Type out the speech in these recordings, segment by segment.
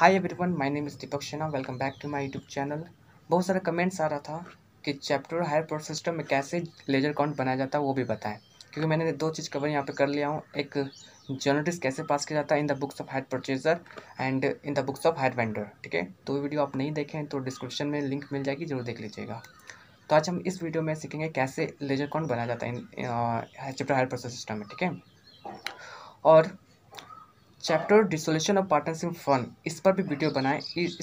Hi everyone my name is Deepak शेना welcome back to my YouTube channel बहुत सारा comments आ रहा था कि चैप्टर हायर प्रोट सिस्टम में कैसे लेजर काउंट बनाया जाता है वो भी बताएं क्योंकि मैंने दो चीज़ कवर यहाँ पे कर लिया हूँ एक जर्नलिस कैसे पास किया जाता है in the books of hire purchaser and in the books of hire vendor ठीक है तो वीडियो आप नहीं देखें तो डिस्क्रिप्शन में लिंक मिल जाएगी जरूर देख लीजिएगा तो आज हम इस वीडियो में सीखेंगे कैसे लेजर काउंट बनाया जाता है in chapter hire process system में ठीक है और chapter dissolution of partnership fund इस पर भी वीडियो बनाएं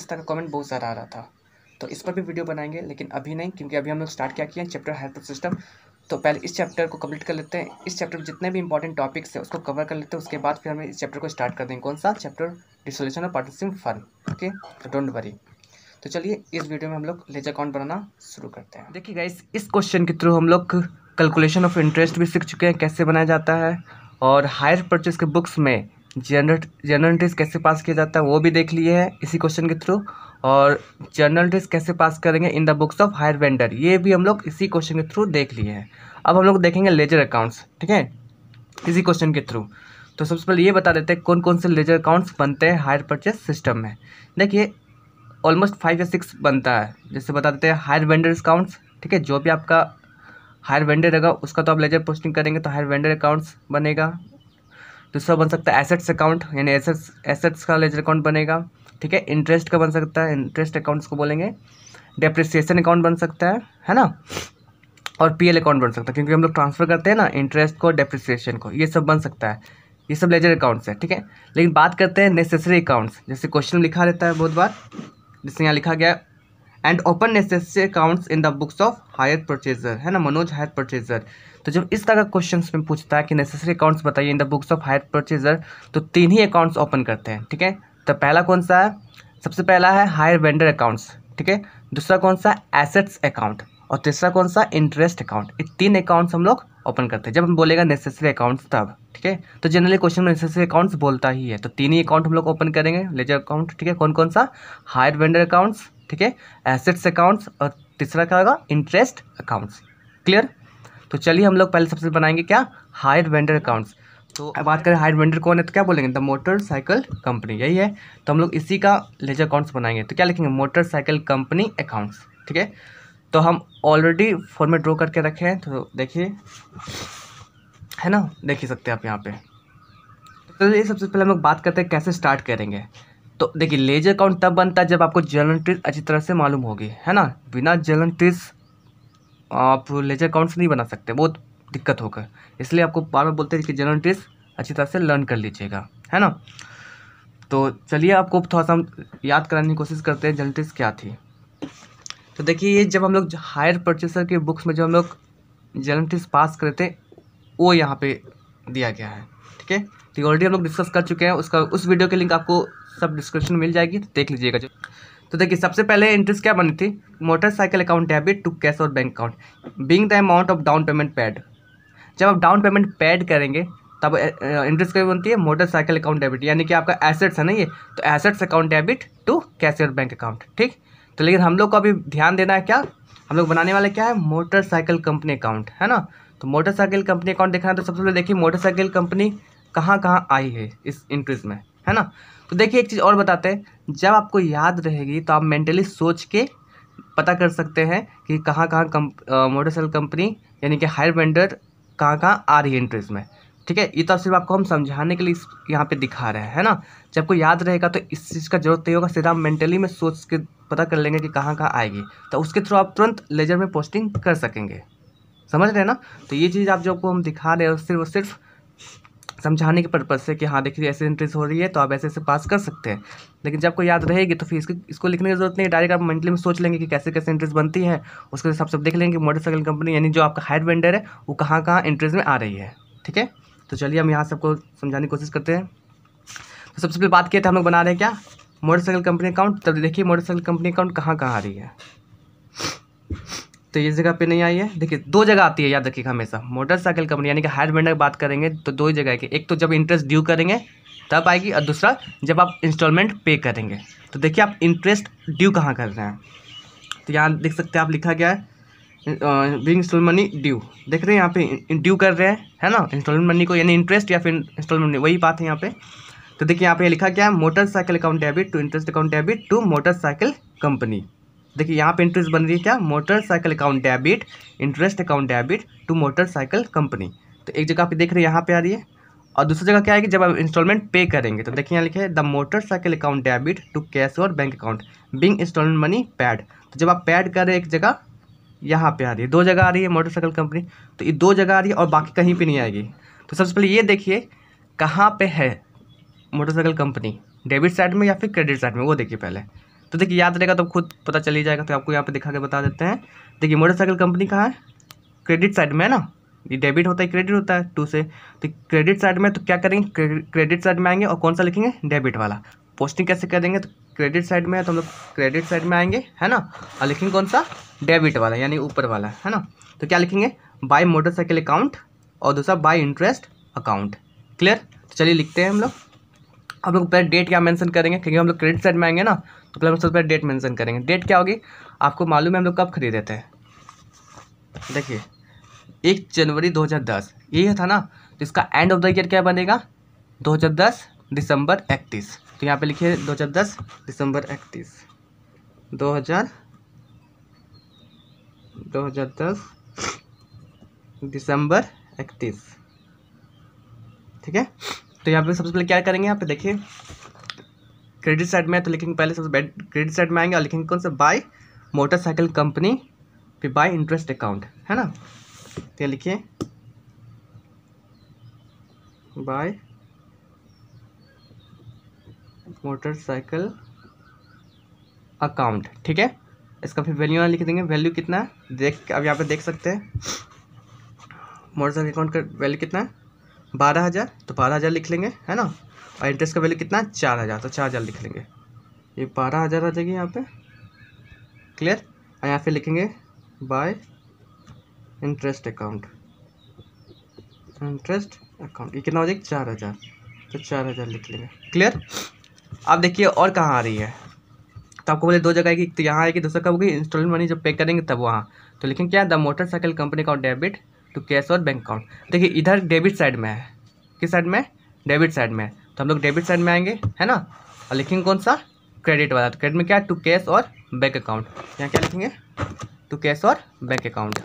का कमेंट बहुत सारा आ रहा था तो इस पर भी वीडियो बनाएंगे लेकिन अभी नहीं क्योंकि अभी हम लोग स्टार्ट क्या किया चैप्टर हेल्प सिस्टम तो पहले इस चैप्टर को कम्प्लीट कर लेते हैं इस चैप्टर में जितने भी इंपॉर्टेंट टॉपिक्स है उसको कवर कर लेते हैं उसके बाद फिर हम इस चैप्टर को स्टार्ट कर देंगे कौन सा chapter dissolution of partnership fund okay don't worry तो चलिए इस वीडियो में हम लोग लेजर अकाउंट बनाना शुरू करते हैं देखिए गाइस इस क्वेश्चन के थ्रू हम लोग कैलकुलेशन ऑफ इंटरेस्ट भी सीख चुके हैं कैसे बनाया जाता है और हायर परचेज के बुक्स में जनरल जनरल एंट्रीज कैसे पास किया जाता है वो भी देख लिए हैं इसी क्वेश्चन के थ्रू और जनरल एंट्रीज कैसे पास करेंगे in the books of hire vendor ये भी हम लोग इसी क्वेश्चन के थ्रू देख लिए हैं अब हम लोग देखेंगे लेजर अकाउंट्स ठीक है इसी क्वेश्चन के थ्रू तो सबसे पहले ये बता देते हैं कौन कौन से लेजर अकाउंट्स बनते हैं हायर परचेज सिस्टम में देखिए ऑलमोस्ट फाइव या सिक्स बनता है जैसे बता देते हैं हायर वेंडर अकाउंट्स ठीक है जो भी आपका हायर वेंडर रहेगा उसका तो आप लेजर पोस्टिंग करेंगे तो हायर वेंडर अकाउंट्स बनेगा दूसरा तो बन सकता है एसेट्स अकाउंट यानी एसेट्स एसेट्स का लेजर अकाउंट बनेगा ठीक है इंटरेस्ट का बन सकता है इंटरेस्ट अकाउंट्स को बोलेंगे डेप्रिसिएशन अकाउंट बन सकता है है ना और पीएल अकाउंट बन सकता है क्योंकि हम लोग ट्रांसफ़र करते हैं ना इंटरेस्ट को डेप्रिसिएशन को ये सब बन सकता है ये सब लेजर अकाउंट्स है ठीक है लेकिन बात करते हैं नेसेसरी अकाउंट्स जैसे क्वेश्चन लिखा रहता है बहुत बार जैसे यहाँ लिखा गया and open necessary accounts in the books of hire purchaser है ना मनोज हायर परचेजर तो जब इस तरह का क्वेश्चन में पूछता है कि नेसेसरी अकाउंट्स बताइए in the books of hire purchaser तो तीन ही अकाउंट्स ओपन करते हैं ठीक है तो पहला कौन सा है सबसे पहला है हायर वेंडर अकाउंट्स ठीक है दूसरा कौन सा एसेट्स अकाउंट और तीसरा कौन सा इंटरेस्ट अकाउंट ये तीन अकाउंट्स हम लोग ओपन करते हैं जब हम बोलेगा नेसेसरी अकाउंट्स तब ठीक है तो जनरली क्वेश्चन में नेसेसरी अकाउंट्स बोलता ही है तो तीन ही अकाउंट हम लोग ओपन करेंगे लेजर अकाउंट ठीक है कौन कौन सा हायर वेंडर अकाउंट्स ठीक है एसेट्स अकाउंट्स और तीसरा क्या होगा इंटरेस्ट अकाउंट्स क्लियर तो चलिए हम लोग पहले सबसे बनाएंगे क्या हायर वेंडर अकाउंट्स तो बात करें हायर वेंडर कौन है तो क्या बोलेंगे द मोटरसाइकिल कंपनी यही है तो हम लोग इसी का लेजर अकाउंट्स बनाएंगे तो क्या लिखेंगे मोटरसाइकिल कंपनी अकाउंट्स ठीक है तो हम ऑलरेडी फॉर्मेट में ड्रॉ करके रखे हैं तो देखिए है ना देख ही सकते हैं आप यहाँ पे तो ये सबसे पहले हम लोग बात करते हैं कैसे स्टार्ट करेंगे तो देखिए लेजर अकाउंट तब बनता है जब आपको जर्नल ट्रीज अच्छी तरह से मालूम होगी है ना बिना जर्नल ट्रीज आप लेजर काउंट्स नहीं बना सकते बहुत दिक्कत होकर इसलिए आपको बार बार बोलते हैं कि जनरल ट्रेस अच्छी तरह से लर्न कर लीजिएगा है ना तो चलिए आपको थोड़ा सा हम याद कराने की कोशिश करते हैं जनरल क्या थी तो देखिए ये जब हम लोग हायर परचेसर के बुक्स में जब हम लोग जनरल पास करे थे वो यहाँ पे दिया गया है ठीक है तो ऑलरेडी हम लोग डिस्कस कर चुके हैं उसका उस वीडियो के लिंक आपको सब डिस्क्रिप्शन मिल जाएगी तो देख लीजिएगा जो तो देखिए सबसे पहले इंटरेस्ट क्या बनी थी motorcycle account debit to cash और bank account being the amount of down payment paid जब आप डाउन पेमेंट पैड करेंगे तब इंटरेस्ट क्या बनती है मोटरसाइकिल अकाउंट डेबिट यानी कि आपका एसेट्स है ना ये तो assets account debit to cash और बैंक अकाउंट ठीक तो लेकिन हम लोग को अभी ध्यान देना है क्या हम लोग बनाने वाले क्या है मोटरसाइकिल कंपनी अकाउंट है ना तो मोटरसाइकिल कंपनी अकाउंट देखना है तो सबसे पहले देखिए मोटरसाइकिल कंपनी कहाँ कहाँ आई है इस इंटरेस्ट में है ना तो देखिए एक चीज़ और बताते हैं जब आपको याद रहेगी तो आप मेंटली सोच के पता कर सकते हैं कि कहाँ कहाँ कम मोटरसाइकिल कंपनी यानी कि हायर वेंडर कहाँ कहाँ आ रही है इंटरेस्ट में ठीक है ये तो सिर्फ आपको हम समझाने के लिए यहाँ पे दिखा रहे हैं है ना जब आपको याद रहेगा तो इस चीज़ का जरूरत नहीं होगा सीधा आप मेंटली में सोच के पता कर लेंगे कि कहाँ कहाँ आएगी तो उसके थ्रू आप तुरंत लेजर में पोस्टिंग कर सकेंगे समझ रहे हैं ना तो ये चीज़ आप जो आपको हम दिखा रहे हैं सिर्फ सिर्फ समझाने के पर्पज़ से कि हाँ देखिए ऐसे एंट्रीज हो रही है तो आप ऐसे ऐसे पास कर सकते हैं लेकिन जब आपको याद रहेगी तो फिर इसको इसको लिखने की जरूरत नहीं डायरेक्ट आप मेंटली में सोच लेंगे कि कैसे कैसे एंट्रीज बनती है उसके हिसाब से देख लेंगे मोटरसाइकिल कंपनी यानी जो आपका हायर वेंडर है वो कहाँ कहाँ एंट्रीज में आ रही है ठीक है तो चलिए हम यहाँ सबको समझाने की कोशिश करते हैं तो सबसे पहले बात किए थे हम लोग बना रहे हैं क्या मोटरसाइकिल कंपनी अकाउंट तब देखिए मोटरसाइकिल कंपनी अकाउंट कहाँ कहाँ आ रही है तो इस जगह पे नहीं आई है देखिए दो जगह आती है याद रखिएगा हमेशा मोटरसाइकिल कंपनी यानी कि हायर बेंडर बात करेंगे तो दो ही जगह की एक तो जब इंटरेस्ट ड्यू करेंगे तब आएगी और दूसरा जब आप इंस्टॉलमेंट पे करेंगे तो देखिए आप इंटरेस्ट ड्यू कहाँ कर रहे हैं तो यहाँ देख सकते हैं आप लिखा गया है बिंग इंस्टॉल मनी ड्यू देख रहे हैं यहाँ पे ड्यू कर रहे हैं है ना इंस्टॉलमेंट मनी को यानी इंटरेस्ट या फिर इंस्टॉलमेंट मनी वही बात है यहाँ पे तो देखिए यहाँ पे लिखा क्या है motorcycle account debit to interest account debit to motorcycle company देखिए यहाँ पे इंटरेस्ट बन रही है क्या motorcycle account debit interest account debit to motorcycle company तो एक जगह आप देख रहे हैं यहाँ पे आ रही है और दूसरी जगह क्या है कि जब आप इंस्टॉलमेंट पे करेंगे तो देखिए यहाँ लिखे the motorcycle account debit to cash और bank account being instalment money paid तो जब आप पैड कर रहे हैं एक जगह यहाँ पे आ रही है दो जगह आ रही है मोटरसाइकिल कंपनी तो ये दो जगह आ रही है और बाकी कहीं पर नहीं आएगी तो सबसे पहले ये देखिए कहाँ पर है मोटरसाइकिल कंपनी डेबिट साइड में या फिर क्रेडिट साइड में वो देखिए पहले तो देखिए याद रहेगा तो खुद पता चल ही जाएगा तो आपको यहाँ पे दिखा के बता देते हैं देखिए मोटरसाइकिल कंपनी कहाँ है क्रेडिट साइड में है ना ये डेबिट होता है क्रेडिट होता है टू से तो क्रेडिट साइड में तो क्या करेंगे क्रेडिट साइड में आएंगे और कौन सा लिखेंगे डेबिट वाला पोस्टिंग कैसे देंगे तो क्रेडिट साइड में है तो हम लोग क्रेडिट साइड में आएंगे है ना और लिखेंगे कौन सा डेबिट वाला यानी ऊपर वाला है ना तो क्या लिखेंगे बाय मोटरसाइकिल अकाउंट और दूसरा बाय इंटरेस्ट अकाउंट क्लियर तो चलिए लिखते हैं हम लोग हम लोग पहले डेट क्या मेंशन करेंगे क्योंकि हम लोग क्रेडिट साइड में आएंगे ना तो पहले हम सबसे पहले डेट मेंशन करेंगे डेट क्या होगी आपको मालूम है हम लोग कब खरीदे थे देखिए एक जनवरी 2010 यही था ना तो इसका एंड ऑफ द ईयर क्या बनेगा 2010 दिसंबर 31 तो यहाँ पे लिखिए 2010 दिसंबर 31 2000 2010 दिसंबर 31 ठीक है तो यहाँ पे सबसे पहले क्या करेंगे यहाँ पे देखिए क्रेडिट साइड में तो लिखेंगे पहले सबसे क्रेडिट साइड में आएंगे और लिखेंगे कौन सा बाय मोटरसाइकिल कंपनी फिर बाय इंटरेस्ट अकाउंट है ना तो लिखिए बाय मोटरसाइकिल अकाउंट ठीक है इसका फिर वैल्यू लिख देंगे वैल्यू कितना देख अब यहाँ पे देख सकते हैं मोटरसाइकिल अकाउंट का वैल्यू कितना है बारह हज़ार तो बारह हज़ार लिख लेंगे है ना और इंटरेस्ट का वैल्यू कितना चार हज़ार तो चार हज़ार लिख लेंगे ये बारह हज़ार आ जाएगी यहाँ पे क्लियर और यहाँ पे लिखेंगे by interest account interest account ये कितना हो जाएगी चार हज़ार तो चार हज़ार लिख लेंगे क्लियर आप देखिए और कहाँ आ रही है तो आपको बोले दो जगह आएगी तो यहाँ आएगी दूसरा तो कब होगी इंस्टॉलमेंट मनी जब पे करेंगे तब वहाँ तो लिखेंगे क्या द मोटरसाइकिल कंपनी का डेबिट टू कैश और बैंक अकाउंट देखिए इधर डेबिट साइड में है किस साइड में डेबिट साइड में है तो हम लोग डेबिट साइड में आएंगे है ना और लिखेंगे कौन सा क्रेडिट वाला तो क्रेडिट में क्या टू कैश और बैंक अकाउंट यहाँ क्या लिखेंगे टू कैश और बैंक अकाउंट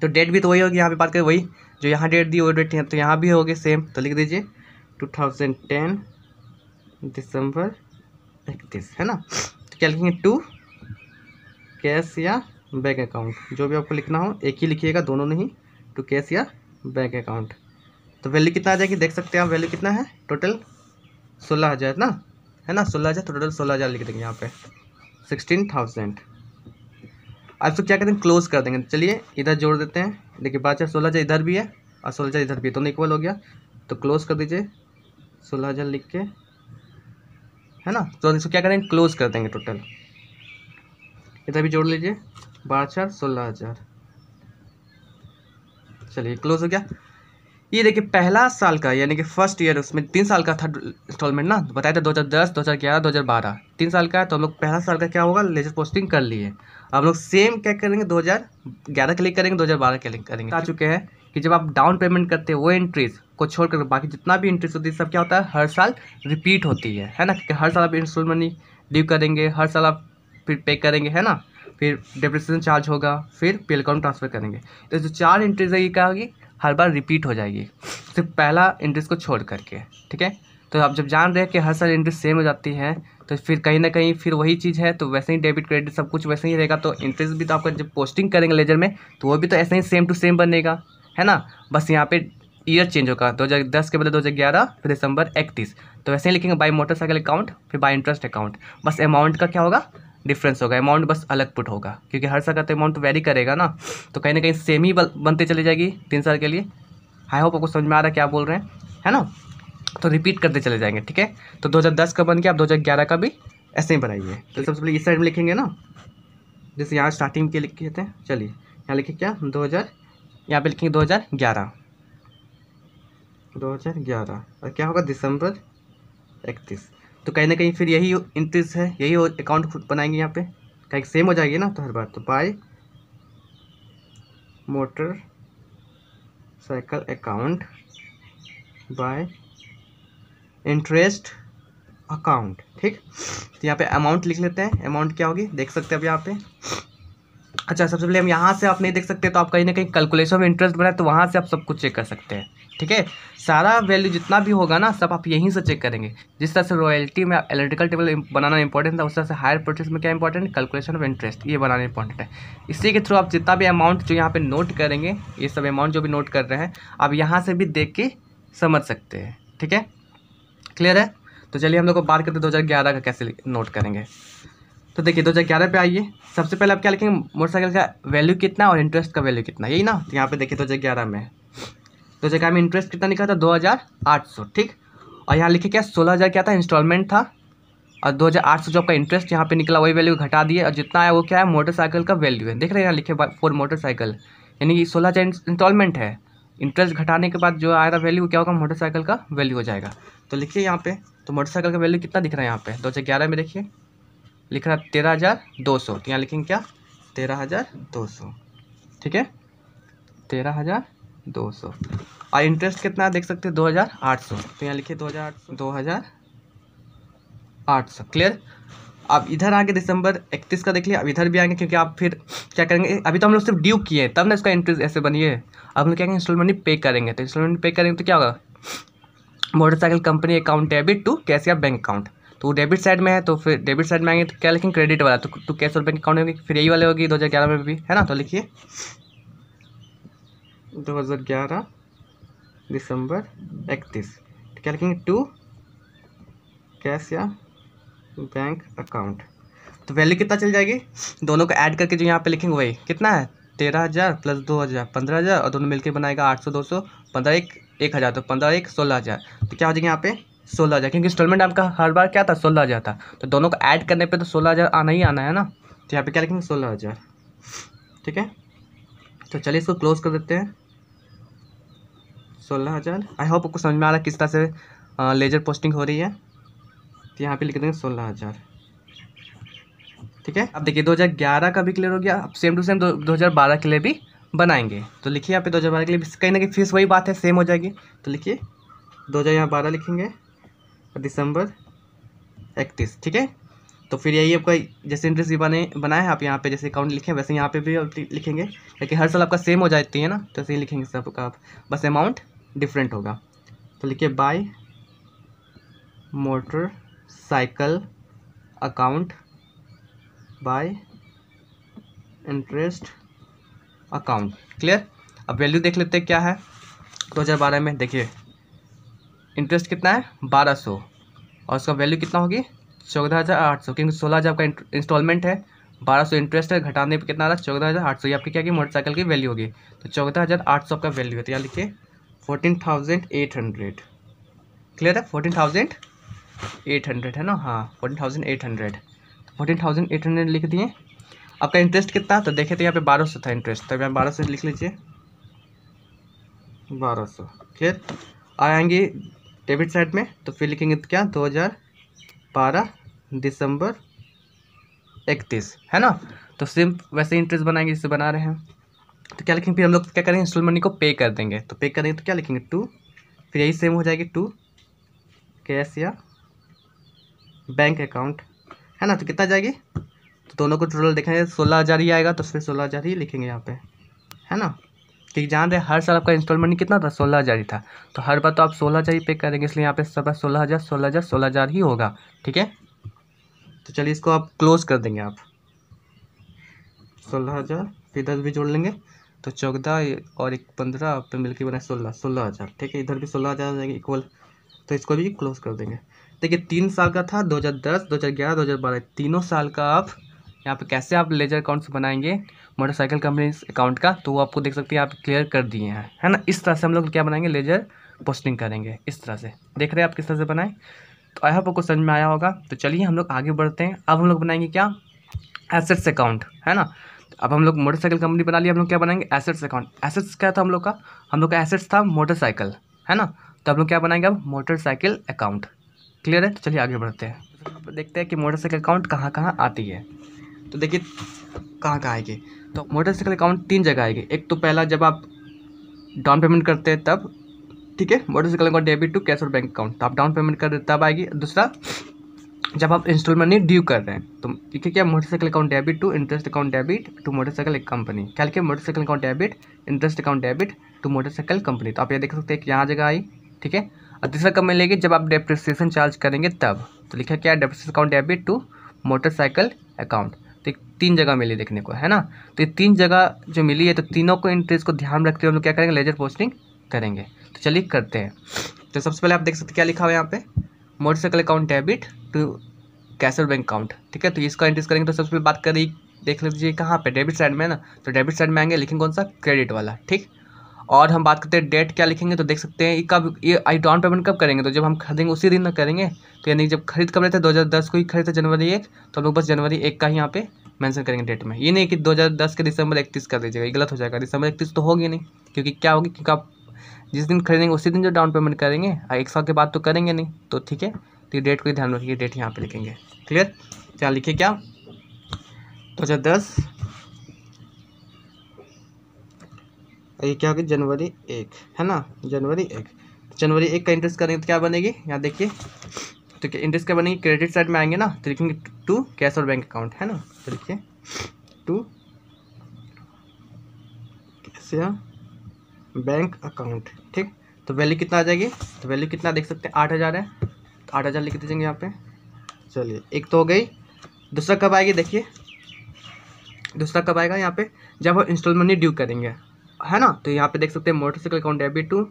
तो डेट भी तो वही होगी यहाँ पे बात करें वही जो यहाँ डेट दी वो डेट तो यहाँ भी होगी सेम तो लिख दीजिए टू थाउजेंड टेन दिसंबर इकतीस है ना तो क्या लिखेंगे टू कैश या बैंक अकाउंट जो भी आपको लिखना हो एक ही लिखिएगा दोनों नहीं टू कैश या बैंक अकाउंट तो वैल्यू कितना आ जाएगी देख सकते हैं आप वैल्यू कितना है टोटल सोलह हज़ार ना है ना सोलह हज़ार टोटल सोलह हज़ार लिख देंगे यहाँ पे सिक्सटीन थाउजेंड आप इसको क्या कहते हैं क्लोज कर देंगे चलिए इधर जोड़ देते हैं देखिए बात है सोलह हज़ार इधर भी है और सोलह हज़ार इधर भी है दोनों तो इक्वल हो गया तो क्लोज कर दीजिए सोलह हज़ार लिख के है ना तो इसको क्या करेंगे क्लोज कर देंगे टोटल इधर भी जोड़ लीजिए बारह चार सोलह हजार चलिए क्लोज हो गया ये देखिए पहला साल का यानी कि फर्स्ट ईयर उसमें तीन साल का था इंस्टॉलमेंट ना तो बताया था दो दो हज़ार हज़ार दस ग्यारह दो हज़ार बारह तीन साल का है तो हम लोग पहला साल का क्या होगा लेजर पोस्टिंग कर लिए हम लोग सेम क्या करेंगे दो हज़ार के लिए करेंगे दो हज़ार के लिए करेंगे आ चुके हैं कि जब आप डाउन पेमेंट करते हैं वो इंट्रीज को छोड़कर बाकी जितना भी इंट्रीज होती है सब क्या होता है हर साल रिपीट होती है है ना क्योंकि हर साल आप इंस्टॉलमेंट ड्यू करेंगे हर साल आप फिर पे करेंगे है ना फिर डिप्रेशन चार्ज होगा फिर पे अकाउंट ट्रांसफ़र करेंगे तो जो चार इंट्रेस है ये क्या होगी हर बार रिपीट हो जाएगी सिर्फ पहला इंट्रेस को छोड़ करके ठीक है तो आप जब जान रहे हैं कि हर साल इंटरेस्ट सेम हो जाती है तो फिर कहीं ना कहीं फिर वही चीज़ है तो वैसे ही डेबिट क्रेडिट सब कुछ वैसे ही रहेगा तो इंटरेस्ट भी तो आपका जब पोस्टिंग करेंगे लेजर में तो वो भी तो ऐसे ही सेम टू सेम बनेगा है ना बस यहाँ पे ईयर चेंज होगा दो हज़ार दस के बदले दो हज़ार ग्यारह फिर दिसंबर इकतीस तो वैसे ही लिखेंगे बाई मोटरसाइकिल अकाउंट फिर बाई इंटरेस्ट अकाउंट बस अमाउंट का क्या होगा डिफरेंस होगा अमाउंट बस अलग पुट होगा क्योंकि हर साल का तो अमाउंट वेरी करेगा ना तो कहीं ना कहीं सेम ही बनते चले जाएगी तीन साल के लिए आई होप आपको समझ में आ रहा है क्या बोल रहे हैं है ना तो रिपीट करते चले जाएंगे ठीक है तो 2010 का बन के आप 2011 का भी ऐसे ही बनाइए तो सबसे पहले इस साइड में लिखेंगे ना जैसे यहाँ स्टार्टिंग के लिखे थे चलिए यहाँ लिखे क्या 2000 यहाँ पर लिखेंगे 2011 2011 और क्या होगा दिसंबर इकतीस तो कहीं ना कहीं फिर यही इंट्रीज है यही अकाउंट खुद बनाएंगे यहाँ पे कहीं सेम हो जाएगी ना तो हर बार तो by motor cycle account by interest account ठीक तो यहाँ पे अमाउंट लिख लेते हैं अमाउंट क्या होगी देख सकते हैं अब यहाँ पे अच्छा सबसे पहले हम यहाँ से आप नहीं देख सकते तो आप कहीं ना कहीं कैलकुलेशन में इंटरेस्ट बनाए तो वहाँ से आप सब कुछ चेक कर सकते हैं ठीक है सारा वैल्यू जितना भी होगा ना सब आप यहीं से चेक करेंगे जिस तरह से रॉयल्टी में इलेक्ट्रिकल टेबल बनाना इंपॉर्टेंट था उस तरह से हायर प्रोसेस में क्या इंपॉर्टेंट कैलकुलेशन ऑफ इंटरेस्ट ये बनाना इंपॉर्टेंट है इसी के थ्रू आप जितना भी अमाउंट जो यहाँ पर नोट करेंगे ये सब अमाउंट जो भी नोट कर रहे हैं आप यहाँ से भी देख के समझ सकते हैं ठीक है क्लियर है तो चलिए हम लोग को बात करते हैं ग्यारह का कैसे नोट करेंगे तो देखिए 2011 पे आइए सबसे पहले आप क्या लिखेंगे मोटरसाइकिल का वैल्यू कितना और इंटरेस्ट का वैल्यू कितना यही ना तो यहाँ पे देखिए 2011 में तो जगह में इंटरेस्ट कितना लिखा था सौ ठीक और यहाँ लिखे क्या हज़ार क्या था इंस्टॉलमेंट था और 2800 जो आपका इंटरेस्ट यहाँ पे निकला वही वैल्यू घटा दिए और जितना आया वो क्या है मोटरसाइकिल का वैल्यू है देख रहे हैं यहाँ लिखे फोर मोटरसाइकिल यानी कि सोलह इंस्टॉलमेंट है इंटरेस्ट घटाने के बाद जो आएगा वैल्यू क्या होगा मोटरसाइकिल का वैल्यू हो जाएगा तो लिखिए यहाँ पे तो मोटरसाइकिल का वैल्यू कितना दिख रहा है यहाँ पे दो हज़ार ग्यारह में देखिए लिख रहा है तेरह हज़ार दो सौ तो यहाँ लिखेंगे क्या तेरह हज़ार दो सौ ठीक है तेरह हज़ार दो सौ और इंटरेस्ट कितना देख सकते हैं दो हज़ार आठ सौ तो यहाँ लिखिए दो हज़ार आठ सौ दो हज़ार आठ सौ क्लियर अब इधर आगे दिसंबर इकतीस का देख लिया अब इधर भी आएंगे क्योंकि आप फिर क्या करेंगे अभी तो हम लोग सिर्फ ड्यू किए हैं तब ना इसका इंटरेस्ट ऐसे बनिए अब हम लोग क्या करेंगे इंस्टॉलमेंट पे करेंगे तो इंस्टॉलमेंट पे करेंगे तो क्या होगा motorcycle company account debit to cash या बैंक अकाउंट तो डेबिट साइड में है तो फिर डेबिट साइड में आएंगे तो क्या लिखेंगे क्रेडिट वाला तो टू तो कैश और बैंक अकाउंट होगी फिर यही वाले होगी दो हज़ार ग्यारह में भी है ना तो लिखिए दो हज़ार ग्यारह दिसंबर इकतीस तो क्या लिखेंगे टू कैश या बैंक अकाउंट तो वैल्यू कितना चल जाएगी दोनों को ऐड करके जो यहाँ पे लिखेंगे वही कितना है तेरह हज़ार प्लस दो हज़ार पंद्रह हज़ार और दोनों मिलकर बनाएगा आठ सौ दो सौ पंद्रह एक एक हज़ार तो पंद्रह एक सोलह हज़ार तो क्या हो जाएगा यहाँ पे सोलह हज़ार क्योंकि इंस्टॉलमेंट आपका हर बार क्या था सोलह हज़ार था तो दोनों को ऐड करने पर तो सोलह हज़ार आना ही आना है ना तो यहाँ पर क्या लिखेंगे सोलह हज़ार ठीक है तो चलिए इसको क्लोज कर देते हैं सोलह हज़ार आई होप आपको समझ में आ रहा है किस तरह से लेज़र पोस्टिंग हो रही है तो यहाँ पे लिख देंगे सोलह हज़ार ठीक है अब देखिए 2011 का भी क्लियर हो गया अब सेम टू सेम दो, हज़ार के लिए भी बनाएंगे तो लिखिए यहाँ पे 2012 के लिए कहीं ना कहीं फीस वही बात है सेम हो जाएगी तो लिखिए दो हज़ार यहाँ बारह लिखेंगे दिसंबर इकतीस ठीक है तो फिर यही आपका जैसे इंट्रेस्ट भी बने बनाए हैं आप यहाँ पे जैसे अकाउंट लिखें वैसे यहाँ पे भी लिखेंगे लेकिन हर साल आपका सेम हो जाती है ना तो ऐसे ही लिखेंगे सबका आप बस अमाउंट डिफरेंट होगा तो लिखिए by motor cycle account by interest account clear अब वैल्यू देख लेते हैं क्या है दो हज़ार बारह में देखिए इंटरेस्ट कितना है बारह सौ और उसका वैल्यू कितना होगी चौदह हज़ार आठ सौ क्योंकि सोलह हज़ार आपका इंस्टॉलमेंट है बारह सौ इंटरेस्ट है घटाने पे कितना आ रहा है चौदह हज़ार आठ सौ ये आपकी क्या की मोटरसाइकिल की वैल्यू होगी तो चौदह हज़ार आठ सौ आपका वैल्यू है तो यहाँ लिखिए fourteen thousand eight hundred clear है फोर्टीन थाउजेंड एट हंड्रेड है ना हाँ fourteen thousand eight hundred fourteen thousand eight hundred लिख दिए आपका इंटरेस्ट कितना तो देखे तो यहाँ पे बारह सौ था इंटरेस्ट तब यहाँ बारह सौ लिख लीजिए बारह सौ क्लियर आएंगे डेबिट साइड में तो फिर लिखेंगे तो क्या दो हज़ार बारह दिसंबर इकतीस है ना तो सिम वैसे इंटरेस्ट बनाएंगे जिससे बना रहे हैं तो क्या लिखेंगे फिर हम लोग क्या करेंगे इंस्टॉल मनी को पे कर देंगे तो पे करेंगे तो क्या लिखेंगे टू फिर यही सेम हो जाएगी टू कैश या बैंक अकाउंट है ना तो कितना जाएगी तो दोनों को टोटल देखेंगे सोलह हज़ार ही आएगा तो फिर सोलह हज़ार ही लिखेंगे यहाँ पे है ना क्योंकि जान रहे हर साल आपका इंस्टॉलमेंट कितना था सोलह हज़ार ही था तो हर बार तो आप सोलह हज़ार ही पे करेंगे इसलिए यहाँ पे सब सोलह हज़ार सोलह हज़ार सोलह हज़ार ही होगा ठीक है तो चलिए इसको आप क्लोज कर देंगे आप सोलह हज़ार फिर दस भी जोड़ लेंगे तो चौदह और एक पंद्रह पे मिलकर बना सोलह सोलह हज़ार ठीक है इधर भी सोलह हज़ार हो जाएगा इक्वल तो इसको भी क्लोज कर देंगे देखिए तीन साल का था 2010 2011 2012 तीनों साल का आप यहाँ पे कैसे आप लेजर अकाउंट्स बनाएंगे मोटरसाइकिल कंपनी अकाउंट का तो वो आपको देख सकते हैं आप क्लियर कर दिए हैं है ना इस तरह से हम लोग क्या बनाएंगे लेजर पोस्टिंग करेंगे इस तरह से देख रहे हैं आप किस तरह से बनाएँ तो आई होप आपको समझ में आया होगा तो चलिए हम लोग आगे बढ़ते हैं अब हम लोग बनाएंगे क्या एसेट्स अकाउंट है ना अब हम लोग मोटरसाइकिल कंपनी बना लिया हम लोग क्या बनाएंगे एसेट्स अकाउंट एसेट्स क्या था हम लोग का हम लोग का एसेट्स था मोटरसाइकिल है ना तो हम लोग क्या बनाएंगे अब मोटरसाइकिल अकाउंट क्लियर है तो चलिए आगे बढ़ते हैं देखते हैं कि मोटरसाइकिल अकाउंट कहाँ कहाँ आती है तो देखिए कहाँ कहाँ आएगी तो मोटरसाइकिल अकाउंट तीन जगह आएगी एक तो पहला जब आप डाउन पेमेंट करते हैं तब ठीक है motorcycle account debit to cash और बैंक अकाउंट तो आप डाउन पेमेंट कर तब आएगी दूसरा जब आप इंस्टॉलमेंट नहीं ड्यू कर रहे हैं तो ठीक है क्या motorcycle account debit to interest account debit to motorcycle company क्या लिखे motorcycle account debit interest account debit to motorcycle company तो आप ये देख सकते हैं कि यहाँ जगह आई ठीक है और तीसरा कब मिलेगी जब आप डेप्रिसिएशन चार्ज करेंगे तब तो लिखा क्या depreciation account debit to motorcycle account तो तीन जगह मिली देखने को है ना तो ये तीन जगह जो मिली है तो तीनों को इंटरेस्ट को ध्यान रखते हुए हम लोग क्या करेंगे लेजर पोस्टिंग करेंगे तो चलिए करते हैं तो सबसे पहले आप देख सकते क्या लिखा हुआ यहाँ पे motorcycle account debit to cash or bank account ठीक है तो इसका इंट्रेस्ट करेंगे तो सबसे पहले बात करें देख लीजिए कहाँ पे डेबिट साइड में है ना तो डेबिट साइड में आएंगे लेकिन कौन सा क्रेडिट वाला ठीक और हम बात करते हैं डेट क्या लिखेंगे तो देख सकते हैं कब ये आई डाउन पेमेंट कब करेंगे तो जब हम खरीदेंगे उसी दिन ना करेंगे तो यानी जब खरीद कब रहे हैं दो हज़ार दस को ही खरीदते जनवरी एक तो हम लोग बस जनवरी एक का ही यहाँ पे मेंशन करेंगे डेट में ये नहीं कि दस के दिसंबर इकतीस कर दीजिएगा ये गलत हो जाएगा दिसंबर इकतीस तो होगी नहीं क्योंकि क्या होगी क्योंकि आप जिस दिन खरीदेंगे उसी दिन जो डाउन पेमेंट करेंगे एक साल के बाद तो करेंगे नहीं तो ठीक है तो डेट को ध्यान रखिए डेट यहाँ पर लिखेंगे क्लियर क्या लिखिए क्या दो हज़ार दस ये क्या होगी जनवरी एक है ना जनवरी एक तो जनवरी एक का इंटरेस्ट करेंगे तो क्या बनेगी यहाँ देखिए तो क्या इंटरेस्ट क्या बनेगी क्रेडिट साइड में आएंगे ना तो लिखेंगे टू कैश और बैंक अकाउंट है ना तो लिखिए टू कैश या बैंक अकाउंट ठीक तो वैल्यू कितना आ जाएगी तो वैल्यू कितना देख सकते हैं आठ हज़ार है तो आठ हज़ार लिख दीजिएगा यहाँ पे चलिए एक तो हो गई दूसरा कब आएगी देखिए दूसरा कब आएगा यहाँ पे जब हम इंस्टॉलमेंट ड्यू करेंगे है ना तो यहाँ पे देख सकते हैं motorcycle account debit to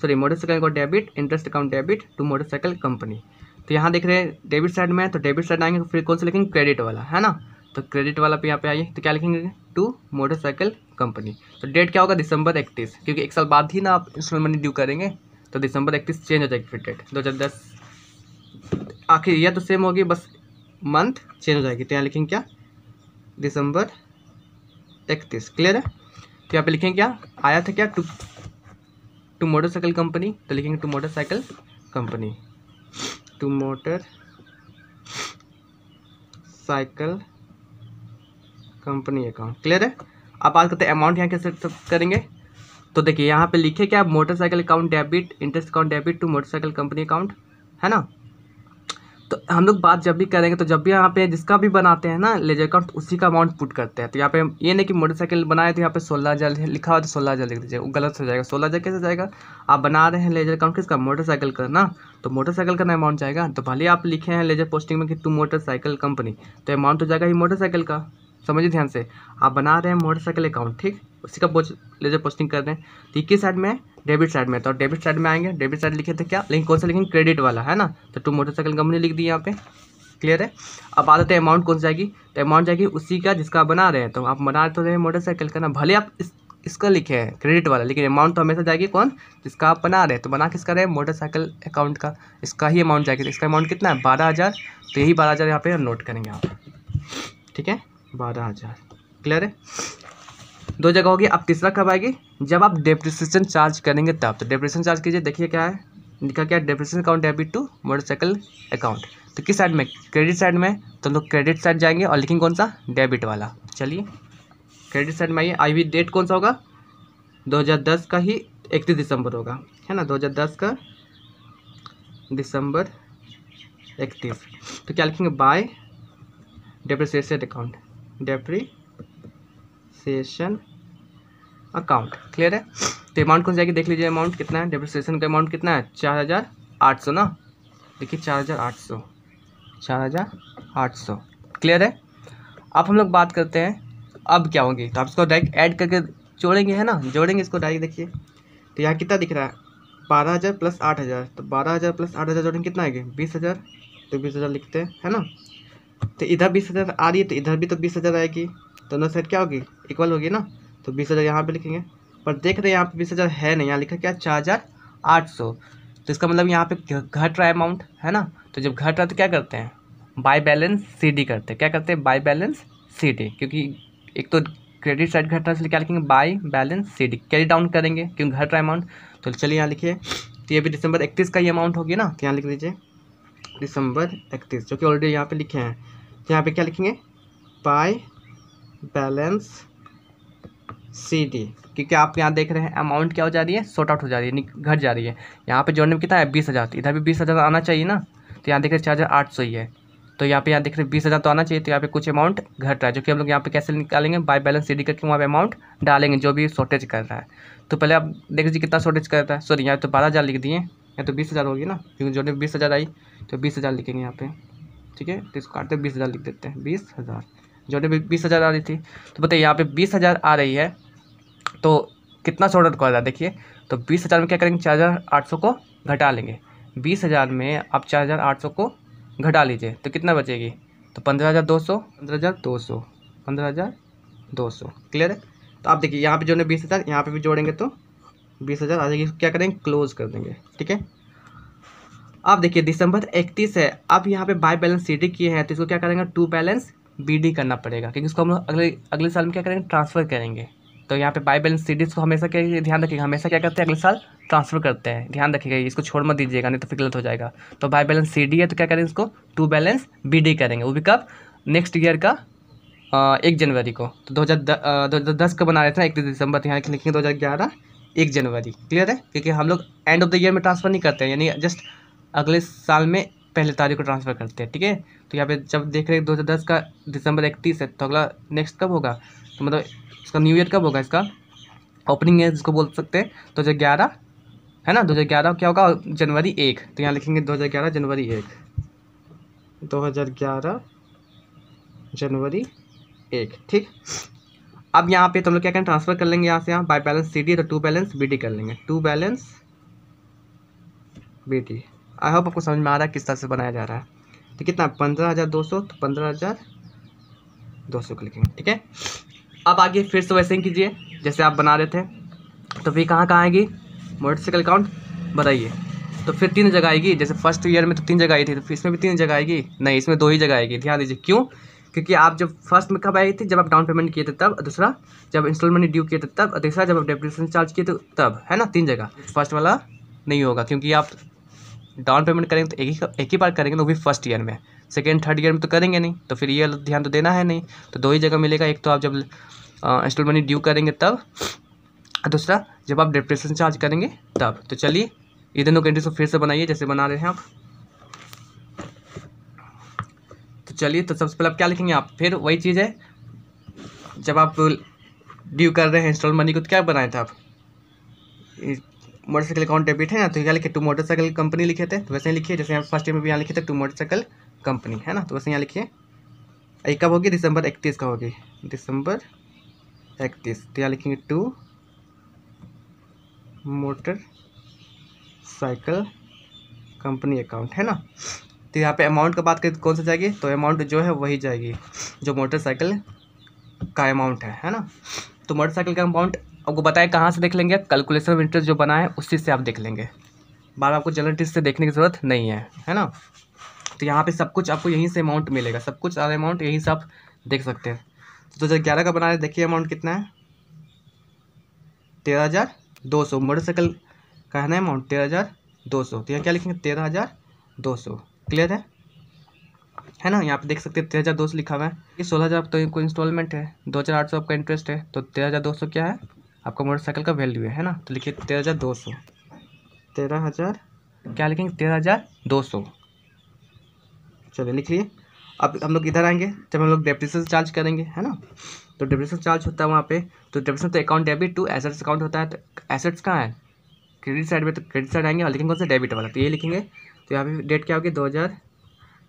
sorry motorcycle account debit interest account debit to motorcycle company तो यहाँ देख रहे हैं डेबिट साइड में है तो डेबिट साइड आएंगे तो फिर कौन सा लेकिन क्रेडिट वाला है ना तो क्रेडिट वाला पे यहाँ पे आइए तो क्या लिखेंगे टू मोटरसाइकिल कंपनी तो डेट क्या होगा दिसंबर इकतीस क्योंकि एक साल बाद ही ना आप इंस्टॉलमेंट ड्यू करेंगे तो दिसंबर इकतीस चेंज हो जाएगी फिर डेट दो हज़ार दस आखिर यह तो सेम होगी बस मंथ चेंज हो जाएगी तो यहाँ लिखेंगे क्या दिसंबर इकतीस क्लियर है तो यहाँ पे लिखेंगे क्या आया था क्या टू टू मोटरसाइकिल कंपनी तो लिखेंगे to motorcycle company to motor cycle company account clear है अब बात करते हैं अमाउंट यहाँ कैसे करेंगे तो देखिए यहाँ पे लिखे क्या motorcycle account debit interest account debit to motorcycle company account है ना तो हम लोग बात जब भी करेंगे तो जब भी यहाँ पे जिसका भी बनाते हैं ना लेजर अकाउंट उसी का अमाउंट पुट करते हैं तो यहाँ पे ये नहीं कि मोटरसाइकिल बनाए तो यहाँ पे सोलह हज़ार लिखा हुआ तो सोलह हज़ार लिख दीजिए वो गलत हो जाएगा सोलह हज़ार कैसे जाएगा आप बना रहे हैं लेजर अकाउंट किसका मोटरसाइकिल का ना तो मोटरसाइकिल का ना अमाउंट जाएगा तो भले आप लिखे हैं लेजर पोस्टिंग में कि टू मोटरसाइकिल कंपनी तो अमाउंट हो तो जाएगा ही मोटरसाइकिल का समझिए ध्यान से आप बना रहे हैं मोटरसाइकिल अकाउंट ठीक उसी का पोस्ट लेजर पोस्टिंग कर रहे हैं तो किस साइड में डेबिट साइड में तो डेबिट साइड में आएंगे डेबिट साइड लिखे थे क्या लेकिन कौन सा लिखेंगे क्रेडिट वाला है ना तो टू मोटरसाइकिल कंपनी लिख दी यहाँ पे क्लियर है अब आ जाते हैं अमाउंट कौन सा जाएगी तो अमाउंट जाएगी उसी का जिसका बना रहे हैं तो आप बना तो रहे हैं मोटरसाइकिल का ना भले आप इस इसका लिखे हैं क्रेडिट वाला लेकिन अमाउंट तो हमेशा जाएगी कौन जिसका आप बना रहे हैं तो बना किसका रहे मोटरसाइकिल अकाउंट का इसका ही अमाउंट जाएगी तो इसका अमाउंट कितना है बारह हज़ार तो यही बारह हज़ार यहाँ पे नोट करेंगे आप ठीक है बारह हज़ार क्लियर है दो जगह होगी अब तीसरा कब आएगी जब आप डेप्रिसिएशन चार्ज करेंगे तब तो डेप्रिसिएशन चार्ज कीजिए देखिए क्या है लिखा क्या depreciation account debit to motorcycle account तो किस साइड में क्रेडिट साइड में तो हम लोग क्रेडिट साइड जाएंगे और लिखेंगे कौन सा डेबिट वाला चलिए क्रेडिट साइड में आइए आई डेट कौन सा होगा 2010 का ही इकतीस दिसंबर होगा है ना 2010 का दिसंबर इकतीस तो क्या लिखेंगे by depreciation account depreciation account clear है तो अमाउंट कौन जाएगी देख लीजिए अमाउंट कितना है डेप्रीसीशन का अमाउंट कितना है चार हज़ार आठ सौ ना देखिए चार हज़ार आठ सौ चार हज़ार आठ सौ क्लियर है अब हम लोग बात करते हैं अब क्या होंगे तो आप इसको डायरेक्ट ऐड करके जोड़ेंगे है ना जोड़ेंगे इसको डायरेक्ट देखिए तो यहाँ कितना दिख रहा है बारह हज़ार प्लस आठ हज़ार तो बारह हज़ार प्लस आठ हज़ार जोड़ेंगे कितना आएगी बीस हज़ार तो बीस हज़ार लिखते हैं है ना तो इधर बीस हज़ार आ रही है तो इधर भी तो बीस हज़ार आएगी दोनों साइड क्या होगी इक्वल होगी ना तो बीस हज़ार यहाँ पर लिखेंगे पर देख रहे हैं यहाँ पर बीस हज़ार है नहीं यहाँ लिखा क्या चार हज़ार आठ सौ तो इसका मतलब यहाँ पे घट रहा है अमाउंट है ना तो जब घट रहा है तो क्या करते हैं बाय बैलेंस सी डी करते हैं क्या करते हैं बाय बैलेंस सी डी क्योंकि एक तो क्रेडिट साइड घट रहा है इसलिए क्या लिखेंगे by balance C D carry down करेंगे क्योंकि घट रहा है अमाउंट तो चलिए यहाँ लिखिए तो ये भी दिसंबर इकतीस का ही अमाउंट होगी ना तो यहाँ लिख दीजिए दिसंबर इकतीस जो कि ऑलरेडी यहाँ पे लिखे हैं यहाँ पे क्या लिखेंगे बाय बैलेंस सी डी क्योंकि आप यहाँ देख रहे हैं अमाउंट क्या हो जा रही है शॉर्ट आउट हो जा रही है घट जा रही है यहाँ पे जोड़ने में कितना है बीस हज़ार इधर भी बीस हज़ार आना चाहिए ना तो यहाँ देख रहे चार हज़ार आठ सौ ही है तो यहाँ पे यहाँ देख रहे हैं बीस हज़ार तो आना चाहिए तो यहाँ पे कुछ अमाउंट घट रहा है जो कि हम लोग यहाँ पे कैसे निकालेंगे बाय बैलेंस सी डी करके वहाँ पर अमाउंट डालेंगे जो भी शॉर्टेज कर रहा है तो पहले आप देख लीजिए कितना शॉर्टेज कर रहा है सॉरी यहाँ तो बारह हज़ार लिख दिए यहाँ तो बीस हज़ार होगी ना क्योंकि जोड़ने में बीस हज़ार आई तो बीस हज़ार लिखेंगे यहाँ पे ठीक है तो इसको काटते बीस हज़ार लिख देते हैं बीस हज़ार जो बीस हज़ार आ रही थी तो बताइए यहाँ पे बीस हज़ार आ रही है तो कितना से ऑर्डर कर रहा है देखिए तो बीस हज़ार में क्या करेंगे चार हज़ार आठ सौ को घटा लेंगे बीस हज़ार में आप चार हज़ार आठ सौ को घटा लीजिए तो कितना बचेगी तो पंद्रह हज़ार दो सौ पंद्रह हज़ार दो सौ पंद्रह हज़ार दो सौ क्लियर है तो आप देखिए यहाँ पे जो है बीस हज़ार यहाँ पर भी जोड़ेंगे तो बीस हज़ार आ जाएगी क्या करेंगे क्लोज़ कर देंगे ठीक है अब देखिए दिसंबर 31 है अब यहाँ पे बाई बैलेंस सी डी किए हैं तो इसको क्या करेंगे टू बैलेंस बी डी करना पड़ेगा क्योंकि इसको हम लोग अगले अगले साल में क्या करेंगे ट्रांसफ़र करेंगे तो यहाँ पे बाई बैलेंस सी डी इसको हमेशा क्या ध्यान रखिएगा हमेशा क्या करते हैं अगले साल ट्रांसफ़र करते हैं ध्यान रखिएगा इसको छोड़ मत दीजिएगा नहीं तो फिर गलत हो जाएगा तो बाई बैलेंस सी डी है तो क्या करेंगे इसको टू बैलेंस बी डी करेंगे वो भी कब नेक्स्ट ईयर का एक जनवरी को तो दो हज़ार दस का बना रहे थे इकतीस दिसंबर तो यहाँ लिखेंगे दो हज़ार ग्यारह एक जनवरी क्लियर है क्योंकि हम लोग एंड ऑफ द ईयर में ट्रांसफ़र नहीं करते हैं यानी जस्ट अगले साल में पहले तारीख को ट्रांसफ़र करते हैं ठीक है थीके? तो यहाँ पे जब देख रहे हैं दो हज़ार दस का दिसंबर इकतीस है तो अगला नेक्स्ट कब होगा तो मतलब इसका न्यू ईयर कब होगा इसका ओपनिंग है जिसको बोल सकते हैं दो हज़ार ग्यारह है ना दो हज़ार ग्यारह क्या होगा जनवरी एक तो यहाँ लिखेंगे दो हज़ार ग्यारह जनवरी एक दो हज़ार ग्यारह जनवरी एक ठीक अब यहाँ पे तुम तो लोग क्या करें ट्रांसफ़र कर लेंगे यहाँ से यहाँ बाई बैलेंस सी डी तो टू बैलेंस बी डी कर लेंगे to balance B D I hope आपको समझ में आ रहा है किस तरह से बनाया जा रहा है तो कितना पंद्रह हज़ार दो सौ तो पंद्रह हज़ार दो सौ लिखेंगे ठीक है अब आगे फिर से वैसे ही कीजिए जैसे आप बना रहे थे तो फिर कहाँ कहाँ आएगी मोटरसाइकिल अकाउंट बताइए तो फिर तीन जगह आएगी जैसे फर्स्ट ईयर में तो तीन जगह आई थी तो फिर इसमें भी तीन जगह आएगी नहीं इसमें दो ही जगह आएगी ध्यान दीजिए क्यों क्योंकि आप जब फर्स्ट में कब आई थी जब आप डाउन पेमेंट किए थे तब दूसरा जब इंस्टॉलमेंट ड्यू किए थे तब तीसरा जब आप डेप्रेशन चार्ज किए थे तब है ना तीन जगह फर्स्ट वाला नहीं होगा क्योंकि आप डाउन पेमेंट करेंगे तो एक ही एक ही बार करेंगे तो वो भी फर्स्ट ईयर में सेकेंड थर्ड ईयर में तो करेंगे नहीं तो फिर ये ध्यान तो देना है नहीं तो दो ही जगह मिलेगा एक तो आप जब इंस्टॉलमेंट ड्यू करेंगे तब दूसरा जब आप डिप्रेशन चार्ज करेंगे तब तो चलिए ये दोनों कंट्री को फिर से बनाइए जैसे बना रहे हैं आप तो चलिए तो सबसे पहले आप क्या लिखेंगे आप फिर वही चीज़ है जब आप ड्यू कर रहे हैं इंस्टॉल मनी को तो क्या बनाए थे आप मोटरसाइकिल अकाउंट डेबिट है ना तो यहाँ लिखे टू मोटरसाइकिल कंपनी लिखे थे तो वैसे ही लिखिए जैसे यहाँ फर्स्ट में भी यहाँ लिखे थे टू मोटरसाइकिल कंपनी है ना तो वैसे यहाँ लिखिए एक कब होगी दिसंबर इकतीस का होगी दिसंबर इकतीस तो यहाँ लिखेंगे to motor cycle company account है ना तो यहाँ पे अमाउंट का बात करें तो कौन सा जाएगी तो अमाउंट जो है वही जाएगी जो मोटरसाइकिल का अमाउंट है है ना तो मोटरसाइकिल का अमाउंट आपको बताया कहाँ से देख लेंगे कैलकुलेशन ऑफ इंटरेस्ट जो बना है उसी से आप देख लेंगे बार आपको जनरल टिस्ट से देखने की ज़रूरत नहीं है है ना तो यहाँ पे सब कुछ आपको यहीं से अमाउंट मिलेगा सब कुछ सारा अमाउंट यहीं से आप देख सकते हैं तो दो हज़ार ग्यारह का बना है देखिए अमाउंट कितना है तेरह हज़ार दो सौ मोटरसाइकिल का है ना अमाउंट तेरह हज़ार दो सौ तो यहाँ क्या लिखेंगे तेरह हज़ार दो सौ क्लियर है है ना यहाँ पे देख सकते हैं तेरह हज़ार दो सौ लिखा हुआ है ये सोलह हज़ार तो इनको इंस्टॉलमेंट है दो हज़ार आठ सौ आपका इंटरेस्ट है तो तेरह हज़ार दो सौ क्या है आपका मोटरसाइकिल का वैल्यू है है ना तो लिखिए तेरह हज़ार दो सौ तेरह हज़ार क्या लिखेंगे तेरह हज़ार दो सौ चलिए लिख लिए अब हम लोग इधर आएंगे जब हम लोग डेप्रेशन चार्ज करेंगे है ना तो डेप्रेशन चार्ज होता है वहाँ पे तो डेप्रेशन तो account debit to assets account होता है तो एसेट्स कहाँ है क्रेडिट साइड में तो क्रेडिट साइड आएंगे और लिखेंगे कौन सा डेबिट वाला तो ये लिखेंगे तो यहाँ पे डेट क्या होगी दो हज़ार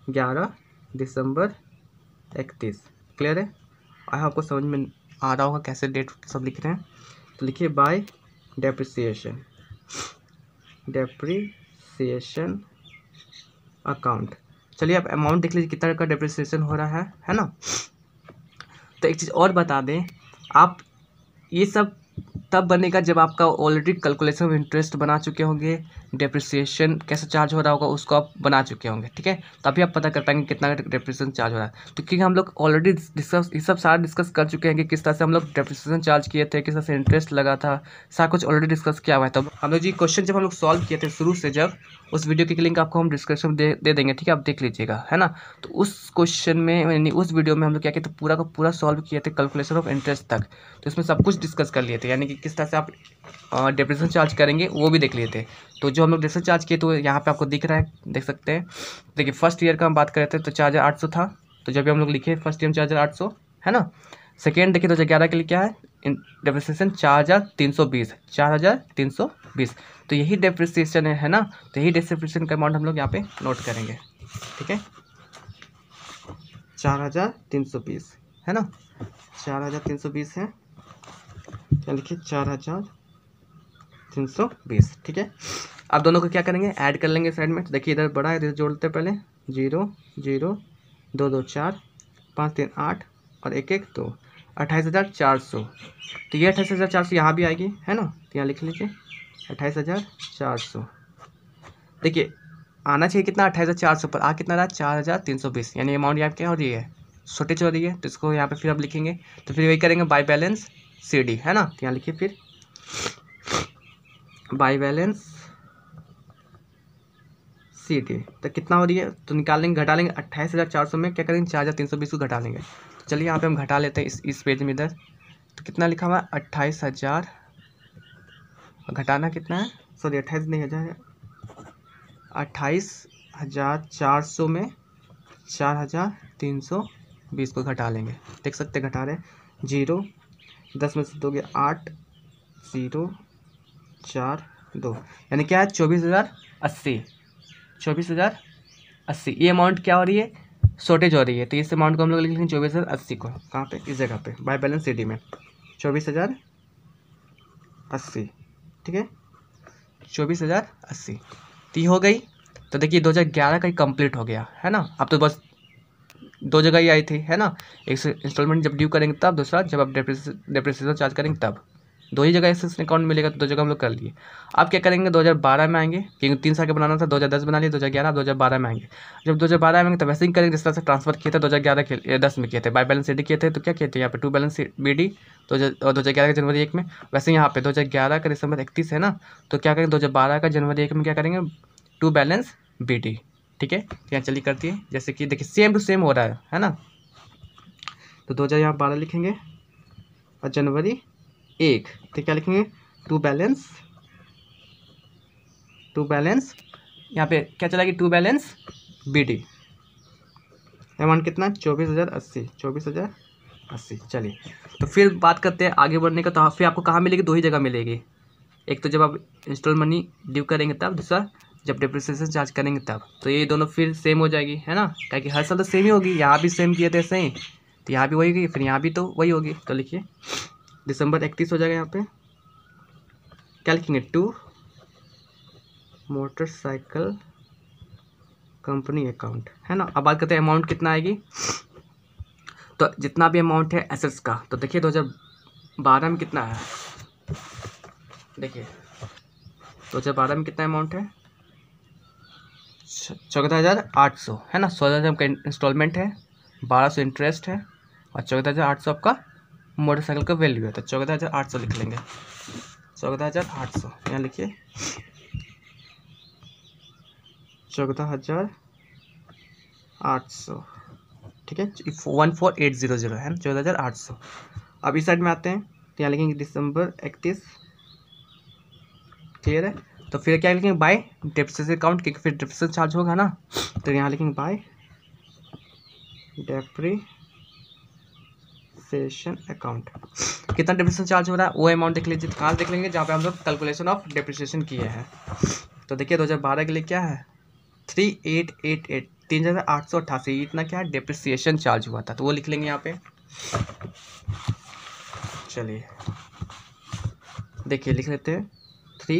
ग्यारह दिसंबर इकतीस क्लियर है आपको समझ में आ रहा होगा कैसे डेट सब लिख रहे हैं तो लिखिए बाय डेप्रिसिएशन डेप्रिसिएशन अकाउंट चलिए आप अमाउंट देख लीजिए कितना का डेप्रिसिएशन हो रहा है है ना तो एक चीज़ और बता दें आप ये सब तब बनेगा जब आपका ऑलरेडी कैलकुलेशन ऑफ इंटरेस्ट बना चुके होंगे डिप्रिसिएशन कैसे चार्ज हो रहा होगा उसको आप बना चुके होंगे ठीक है तो अभी आप पता कर पाएंगे कितना डिप्रिसिएशन चार्ज हो रहा है तो क्योंकि हम लोग ऑलरेडी डिस्कस ये सब सारा डिस्कस कर चुके हैं कि किस तरह से हम लोग डिप्रिसिएशन चार्ज किए थे किस तरह से इंटरेस्ट लगा था सारा कुछ ऑलरेडी डिस्कस किया हुआ है तो हम लोग जी क्वेश्चन जब हम लोग सॉल्व किए थे शुरू से जब उस वीडियो की लिंक आपको हम डिस्क्रिप्शन में दे, देंगे ठीक है आप देख लीजिएगा है ना तो उस क्वेश्चन में यानी उस वीडियो में हम लोग क्या किए थे पूरा का पूरा सॉल्व किए थे कैलकुलेशन ऑफ इंटरेस्ट तक तो इसमें सब कुछ डिस्कस कर लिए थे यानी कि किस तरह से आप डिप्रेशन चार्ज करेंगे वो भी देख लिए थे तो जो हम लोग डिस्कस चार्ज किए तो यहाँ पे आपको दिख रहा है देख सकते हैं देखिए फर्स्ट ईयर का हम बात कर रहे थे तो चार्जर आठ था तो जब भी हम लोग लिखे फर्स्ट ईयर चार्जर आठ है ना सेकेंड देखिए तो ग्यारह के लिए क्या है डेप्रिसिएशन चार हज़ार तीन सौ बीस चार हज़ार तीन सौ बीस तो यही डेप्रिसिएशन है, है ना तो यही डेप्रिसिएशन का अमाउंट हम लोग यहाँ पे नोट करेंगे ठीक है चार हज़ार तीन सौ बीस है ना चार हज़ार तीन सौ बीस है क्या लिखिए चार हज़ार तीन सौ बीस ठीक है अब दोनों को क्या करेंगे ऐड कर लेंगे साइड में तो देखिए इधर बड़ा है इधर जोड़ते पहले जीरो जीरो दो दो चार पाँच तीन आठ और एक एक दो अट्ठाईस हज़ार चार सौ तो ये अट्ठाईस हज़ार चार सौ यहाँ भी आएगी है ना तो यहाँ लिख लीजिए अट्ठाईस हज़ार चार सौ देखिए आना चाहिए कितना अट्ठाईस हज़ार चार सौ पर आ कितना रहा चार हज़ार तीन सौ बीस यानी अमाउंट यहाँ क्या हो रही है शॉर्टेज हो रही है तो इसको यहाँ पे फिर आप लिखेंगे तो फिर वही करेंगे बाई बैलेंस सी डी है ना तो यहाँ लिखिए फिर बाईवैलेंस सी डी तो कितना हो रही है तो निकाल लेंगे घटा लेंगे अट्ठाईस हज़ार चार सौ में क्या करेंगे चार हज़ार तीन सौ बीस को घटा लेंगे चलिए यहाँ पे हम घटा लेते हैं इस इस पेज में इधर तो कितना लिखा हुआ है अट्ठाईस हज़ार घटाना कितना है सॉरी अट्ठाईस नहीं हज़ार अट्ठाईस हज़ार चार सौ में चार हज़ार तीन सौ बीस को घटा लेंगे देख सकते घटा रहे जीरो दस में से दो गया आठ ज़ीरो चार दो यानी क्या है चौबीस हज़ार अस्सी चौबीस हज़ार अस्सी ये अमाउंट क्या हो रही है शॉर्टेज हो रही है तो इस अमाउंट को हम लोग लिख लेंगे चौबीस हज़ार अस्सी को कहाँ पे इस जगह पे बाय बैलेंस सिटी में चौबीस हज़ार अस्सी ठीक है चौबीस हज़ार अस्सी तो ये हो गई तो देखिए दो हज़ार ग्यारह का ही कंप्लीट हो गया है ना अब तो बस दो जगह ही आई थी है ना एक इंस्टॉलमेंट जब ड्यू करेंगे तब दूसरा जब आप डेप्रेसन चार्ज करेंगे तब दो ही जगह एक्सिस अकाउंट मिलेगा तो दो जगह हम लोग कर लिए अब क्या करेंगे 2012 में आएंगे क्योंकि तीन साल के बनाना था 2010 बना लिए 2011 2012 में आएंगे जब 2012 में आएंगे तो वैसे ही करेंगे जिस तरह से ट्रांसफर किए थे 2011 के दस में किए थे बाई बैलेंस डी किए थे तो क्या किए थे यहाँ पे टू बैलेंस बी डी दो हज़ार ग्यारह जनवरी एक में वैसे यहाँ पे दो का दिसंबर इकतीस है ना तो क्या करेंगे दो का जनवरी एक में क्या करेंगे टू बैलेंस बी डी ठीक है यहाँ चलिए करती है जैसे कि देखिए सेम टू सेम हो रहा है है ना तो दो हज़ार यहाँ बारह लिखेंगे और जनवरी एक तो क्या लिखेंगे टू बैलेंस टू बैलेंस यहाँ पे क्या चला कि to balance B D amount कितना चौबीस हज़ार अस्सी चौबीस हज़ार अस्सी चलिए तो फिर बात करते हैं आगे बढ़ने का तो हाँ, फिर आपको कहाँ मिलेगी दो ही जगह मिलेगी एक तो जब आप इंस्टॉल मनी ड्यू करेंगे तब दूसरा जब डिप्रिसिएशन चार्ज करेंगे तब तो ये दोनों फिर सेम हो जाएगी है ना क्या हर साल तो सेम ही होगी यहाँ भी सेम किए थे सही तो यहाँ भी वही होगी फिर यहाँ भी तो वही होगी तो लिखिए दिसंबर इकतीस हो जाएगा यहाँ पे क्या लिखेंगे टू मोटरसाइकिल कंपनी अकाउंट है ना अब बात करते हैं अमाउंट कितना आएगी तो जितना भी अमाउंट है एसेट्स का तो देखिए 2012 में कितना है देखिए 2012 में कितना अमाउंट है चौदह हज़ार आठ सौ है ना सोलह हज़ार का इंस्टॉलमेंट है बारह सौ इंटरेस्ट है और चौदह हज़ार आठ सौ आपका मोटरसाइकिल का वैल्यू है तो चौदह हज़ार आठ सौ लिख लेंगे चौदह हज़ार आठ सौ यहाँ लिखिए चौदह हज़ार आठ सौ ठीक है one four eight zero zero है चौदह हज़ार आठ सौ अब इस साइड में आते हैं तो यहाँ लिखेंगे दिसंबर इकतीस क्लियर है तो फिर क्या लिखेंगे बाय डेप्रेशन अकाउंट क्योंकि फिर डेप्रेशन चार्ज होगा ना तो यहाँ लिखेंगे बाय डेप्री डिप्रिसिएशन अकाउंट कितना डिप्रिसिएशन चार्ज हो रहा है वो अमाउंट देख लीजिए कहाँ देख लेंगे जहाँ पे हम लोग कैलकुलेशन ऑफ डिप्रिसिएशन किए हैं तो देखिए 2012 के लिए क्या है थ्री एट एट एट तीन हज़ार आठ सौ अट्ठासी इतना क्या है डिप्रिसिएशन चार्ज हुआ था तो वो लिख लेंगे यहाँ पे चलिए देखिए लिख लेते हैं थ्री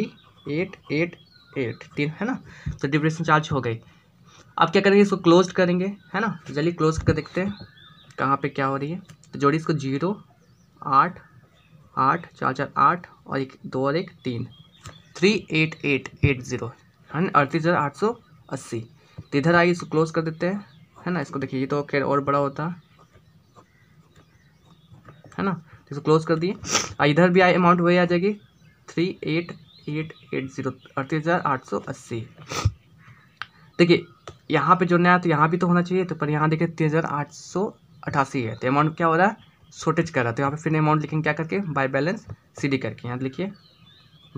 एट एट एट तीन है ना तो डिप्रेशन चार्ज हो गई अब क्या करेंगे इसको क्लोज करेंगे है ना जल्दी क्लोज कर देखते हैं कहाँ पे क्या हो रही है तो जोड़ी इसको जीरो आठ आठ चार चार आठ और एक दो और एक तीन three eight eight eight zero है ना अड़तीस हज़ार आठ सौ अस्सी तो इधर आइए इसको क्लोज कर देते हैं है ना इसको देखिए ये तो खैर और बड़ा होता है ना तो इसको क्लोज कर दिए इधर भी आए अमाउंट वही आ जाएगी three eight eight eight zero अड़तीस हज़ार आठ सौ अस्सी देखिए यहाँ पे जोड़ना आया तो यहाँ भी तो होना चाहिए तो पर यहाँ देखिए तीन हज़ार आठ सौ अट्ठासी है तो अमाउंट क्या हो रहा है शॉर्टेज कर रहा है तो यहाँ पे फिर अमाउंट लिखेंगे क्या करके बाय बैलेंस सी करके यहाँ लिखिए